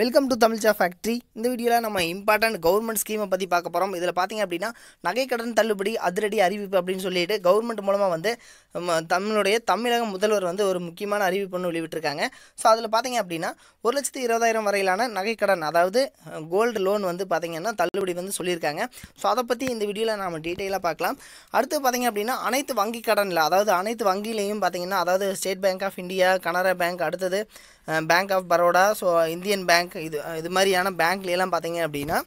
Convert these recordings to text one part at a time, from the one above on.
welcome to தமிழ்ச்சா factory இந்த வீடியோவில் நம்ம இம்பார்ட்டன்ட் கவர்மெண்ட் ஸ்கீமை பற்றி பார்க்க போகிறோம் இதில் பார்த்திங்க அப்படின்னா நகை கடன் தள்ளுபடி அதிரடி அறிவிப்பு அப்படின்னு சொல்லிட்டு கவர்மெண்ட் மூலமாக வந்து தமிழுடைய தமிழக முதல்வர் வந்து ஒரு முக்கியமான அறிவிப்புன்னு வெளிவிட்டிருக்காங்க ஸோ அதில் பார்த்திங்க அப்படின்னா ஒரு லட்சத்து இருபதாயிரம் வரையிலான நகை கடன் அதாவது கோல்டு லோன் வந்து பார்த்திங்கன்னா தள்ளுபடி வந்து சொல்லியிருக்காங்க ஸோ அதை பற்றி இந்த வீடியோவில் நாம் டீட்டெயிலாக பார்க்கலாம் அடுத்து பார்த்திங்க அப்படின்னா அனைத்து வங்கி கடனில் அதாவது அனைத்து வங்கியிலையும் பார்த்திங்கன்னா அதாவது State Bank of India Canara bank அடுத்தது bank of Baroda so Indian bank இது இது மாதிரியான பேங்க்லாம் பார்த்தீங்க அப்படின்னா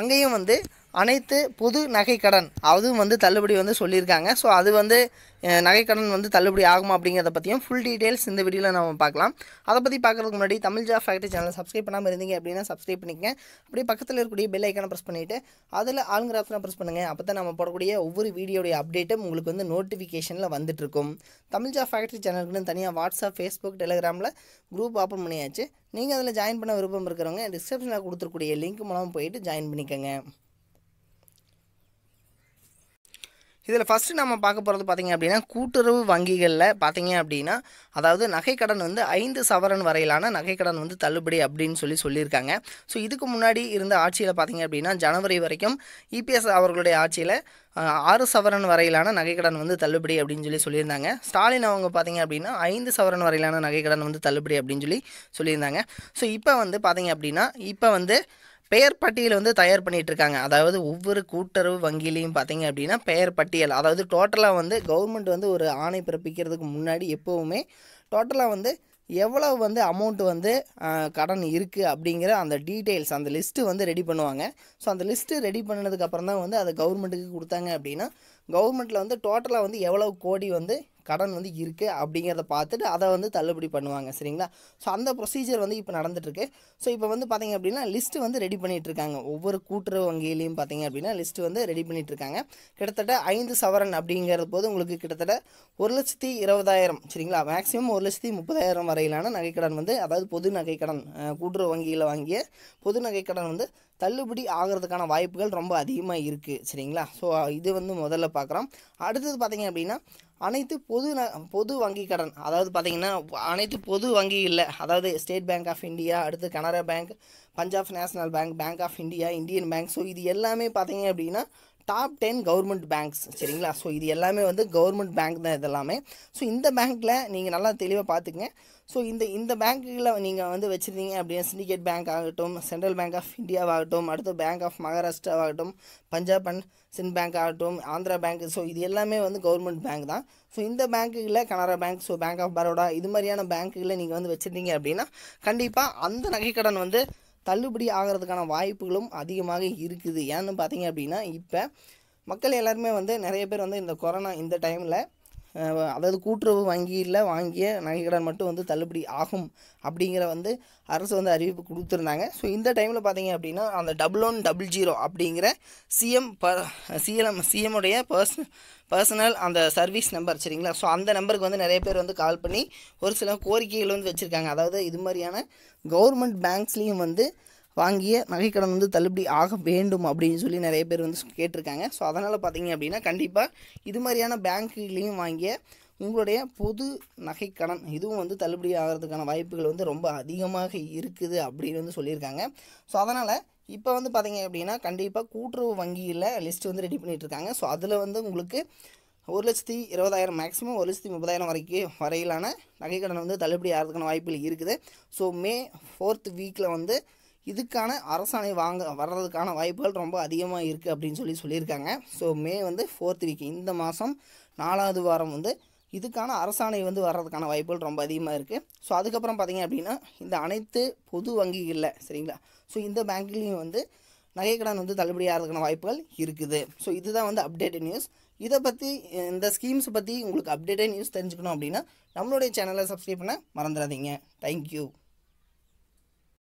அங்கேயும் வந்து அனைத்து பொது நகைக்கடன் அதுவும் வந்து தள்ளுபடி வந்து சொல்லியிருக்காங்க ஸோ அது வந்து நகைக்கடன் வந்து தள்ளுபடி ஆகுமா அப்படிங்கிறத பற்றியும் ஃபுல் டீட்டெயில்ஸ் இந்த வீடியோவில் நம்ம பார்க்கலாம் அதை பற்றி பார்க்குறதுக்கு முன்னாடி Tamil Ja factory channel subscribe பண்ணாமல் இருந்தீங்க அப்படின்னா சப்ஸ்கிரைப் பண்ணிக்கங்க அப்படியே பக்கத்தில் இருக்கக்கூடிய பெல் ஐக்கனை ப்ரெஸ் பண்ணிவிட்டு அதில் ஆளுங்கிற ஆப்ஷனை ப்ரெஸ் பண்ணுங்கள் அப்போ தான் நம்ம போடக்கூடிய ஒவ்வொரு வீடியோடைய அப்டேட்டும் உங்களுக்கு வந்து நோட்டிஃபிகேஷனில் வந்துட்டு இருக்கும் தமிழ் ஜா ஃபேக்ட்ரி சேனலுக்குன்னு தனியாக வாட்ஸ்அப் ஃபேஸ்புக் டெலிகிராமில் குரூப் ஓப்பன் பண்ணியாச்சு நீங்கள் அதில் ஜாயின் பண்ண விருப்பம் இருக்கிறவங்க டிஸ்கிரிப்ஷனில் கொடுத்துருக்கூடிய லிங்க் மூலம் போயிட்டு ஜாயின் பண்ணிக்கோங்க இதில் ஃபஸ்ட்டு நம்ம பார்க்க போகிறது பார்த்திங்க அப்படின்னா கூட்டுறவு வங்கிகளில் பார்த்திங்க அப்படின்னா அதாவது நகைக்கடன் வந்து ஐந்து சவரன் வரையிலான நகைக்கடன் வந்து தள்ளுபடி அப்படின்னு சொல்லி சொல்லியிருக்காங்க ஸோ இதுக்கு முன்னாடி இருந்த ஆட்சியில் பார்த்திங்க அப்படின்னா ஜனவரி வரைக்கும் இபிஎஸ் அவர்களுடைய ஆட்சியில் ஆறு சவரன் வரையிலான நகைக்கடன் வந்து தள்ளுபடி அப்படின்னு சொல்லி சொல்லியிருந்தாங்க ஸ்டாலின் அவங்க பார்த்திங்க அப்படின்னா ஐந்து சவரன் வரையிலான நகைக்கடன் வந்து தள்ளுபடி அப்படின்னு சொல்லி சொல்லியிருந்தாங்க ஸோ இப்போ வந்து பார்த்திங்க அப்படின்னா இப்போ வந்து பெயர் பட்டியல் வந்து தயார் பண்ணிகிட்டு இருக்காங்க அதாவது ஒவ்வொரு கூட்டுறவு வங்கியிலையும் பார்த்தீங்க அப்படின்னா பெயர் பட்டியல் அதாவது டோட்டலாக வந்து கவர்மெண்ட் வந்து ஒரு ஆணை பிறப்பிக்கிறதுக்கு முன்னாடி எப்போவுமே டோட்டலாக வந்து எவ்வளவு வந்து அமௌண்ட் வந்து கடன் இருக்குது அப்படிங்கிற அந்த டீட்டெயில்ஸ் அந்த லிஸ்ட்டு வந்து ரெடி பண்ணுவாங்க ஸோ அந்த லிஸ்ட்டு ரெடி பண்ணதுக்கப்புறம் தான் வந்து அதை கவர்மெண்ட்டுக்கு கொடுத்தாங்க அப்படின்னா கவர்மெண்ட்டில் வந்து டோட்டலாக வந்து எவ்வளவு கோடி வந்து கடன் வந்து இருக்குது அப்படிங்கிறத பார்த்துட்டு அதை வந்து தள்ளுபடி பண்ணுவாங்க சரிங்களா ஸோ அந்த ப்ரொசீஜர் வந்து இப்போ நடந்துட்டுருக்கு ஸோ இப்போ வந்து பார்த்திங்க அப்படின்னா லிஸ்ட்டு வந்து ரெடி பண்ணிகிட்ருக்காங்க ஒவ்வொரு கூட்டுறவு வங்கியிலையும் பார்த்திங்க அப்படின்னா லிஸ்ட்டு வந்து ரெடி பண்ணிகிட்ருக்காங்க கிட்டத்தட்ட ஐந்து சவரன் அப்படிங்கிற போது உங்களுக்கு கிட்டத்தட்ட ஒரு லட்சத்தி இருபதாயிரம் சரிங்களா மேக்ஸிமம் ஒரு லட்சத்தி முப்பதாயிரம் வரையிலான நகைக்கடன் வந்து அதாவது பொது நகைக்கடன் கூட்டுறவு வங்கியில் வாங்கிய பொது நகைக்கடன் வந்து தள்ளுபடி ஆகிறதுக்கான வாய்ப்புகள் ரொம்ப அதிகமாக இருக்குது சரிங்களா ஸோ இது வந்து முதல்ல பார்க்குறோம் அடுத்தது பார்த்திங்க அப்படின்னா அனைத்து பொது ந பொது வங்கி கடன் அதாவது பார்த்திங்கன்னா அனைத்து பொது வங்கி இல்லை அதாவது ஸ்டேட் பேங்க் ஆஃப் இந்தியா அடுத்து Canara bank Punjab national bank bank of India Indian bank so இது எல்லாமே பார்த்திங்க அப்படின்னா டாப் டென் கவர்மெண்ட் பேங்க்ஸ் சரிங்களா ஸோ இது எல்லாமே வந்து கவர்மெண்ட் பேங்க் தான் இது எல்லாமே ஸோ இந்த பேங்க்கில் நீங்கள் நல்லா தெளிவாக பார்த்துக்கங்க ஸோ இந்த இந்த பேங்க்கில் நீங்கள் வந்து வச்சுருந்தீங்க அப்படின்னா சிண்டிகேட் பேங்க் ஆகட்டும் சென்ட்ரல் பேங்க் ஆஃப் இந்தியாவாகட்டும் அடுத்து பேங்க் ஆஃப் மகாராஷ்டிராவாகட்டும் பஞ்சாப் அண்ட் சின் பேங்க் ஆகட்டும் ஆந்திரா பேங்க் ஸோ இது எல்லாமே வந்து கவர்மெண்ட் பேங்க் தான் ஸோ இந்த பேங்க்குகளில் Canara bank so bank of Baroda இது மாதிரியான பேங்க்குகளில் நீங்கள் வந்து வச்சுருந்தீங்க அப்படின்னா கண்டிப்பாக அந்த நகைக்கடன் வந்து தள்ளுபடி ஆகிறதுக்கான வாய்ப்புகளும் அதிகமாக இருக்குது ஏன்னு பார்த்தீங்க அப்படின்னா இப்போ மக்கள் எல்லாருமே வந்து நிறைய பேர் வந்து இந்த கொரோனா இந்த டைமில் அதாவது கூட்டுறவு வங்கியில் வாங்கிய நகைக்கடன் மட்டும் வந்து தள்ளுபடி ஆகும் அப்படிங்கிற வந்து அரசு வந்து அறிவிப்பு கொடுத்துருந்தாங்க ஸோ இந்த டைமில் பார்த்தீங்க அப்படின்னா அந்த டபுள் ஒன் டபுள் ஜீரோ அப்படிங்கிற சிஎம் ப சிஎம் சிஎம்முடைய பர்சன் பர்சனல் அந்த சர்வீஸ் நம்பர் சரிங்களா ஸோ அந்த நம்பருக்கு வந்து நிறைய பேர் வந்து கால் பண்ணி ஒரு சில கோரிக்கைகள் வந்து வச்சுருக்காங்க அதாவது இது மாதிரியான கவர்மெண்ட் பேங்க்ஸ்லேயும் வந்து வாங்கிய நகைக்கடன் வந்து தள்ளுபடி ஆக வேண்டும் அப்படின்னு சொல்லி நிறைய பேர் வந்து கேட்டிருக்காங்க ஸோ அதனால் பார்த்தீங்க அப்படின்னா கண்டிப்பாக இது மாதிரியான பேங்க்குலேயும் வாங்கிய உங்களுடைய பொது நகைக்கடன் இதுவும் வந்து தள்ளுபடி ஆகிறதுக்கான வாய்ப்புகள் வந்து ரொம்ப அதிகமாக இருக்குது அப்படின்னு வந்து சொல்லியிருக்காங்க ஸோ அதனால் இப்போ வந்து பார்த்திங்க அப்படின்னா கண்டிப்பாக கூட்டுறவு வங்கியில் லிஸ்ட் வந்து ரெடி பண்ணிகிட்ருக்காங்க ஸோ அதில் வந்து உங்களுக்கு ஒரு லட்சத்தி இருபதாயிரம் மேக்ஸிமம் ஒரு லட்சத்தி முப்பதாயிரம் வரைக்கும் வரையிலான நகைக்கடன் வந்து தள்ளுபடி ஆகிறதுக்கான வாய்ப்புகள் இருக்குது ஸோ மே ஃபோர்த் வீக்கில் வந்து இதுக்கான அரசாணை வாங்க வர்றதுக்கான வாய்ப்புகள் ரொம்ப அதிகமாக இருக்குது அப்படின்னு சொல்லி சொல்லியிருக்காங்க ஸோ மே வந்து ஃபோர்த் வீக் இந்த மாதம் நாலாவது வாரம் வந்து இதுக்கான அரசாணை வந்து வர்றதுக்கான வாய்ப்புகள் ரொம்ப அதிகமாக இருக்குது ஸோ அதுக்கப்புறம் பார்த்திங்க அப்படின்னா இந்த அனைத்து பொது வங்கிகளில் சரிங்களா ஸோ இந்த பேங்க்லேயும் வந்து நகை கடன் வந்து தள்ளுபடியாகிறதுக்கான வாய்ப்புகள் இருக்குது ஸோ இதுதான் வந்து அப்டேட்டட் நியூஸ் இதை பற்றி இந்த ஸ்கீம்ஸ் பற்றி உங்களுக்கு அப்டேட்டட் நியூஸ் தெரிஞ்சுக்கணும் அப்படின்னா நம்மளுடைய சேனலை சப்ஸ்கிரைப் பண்ண மறந்துடாதீங்க தேங்க்யூ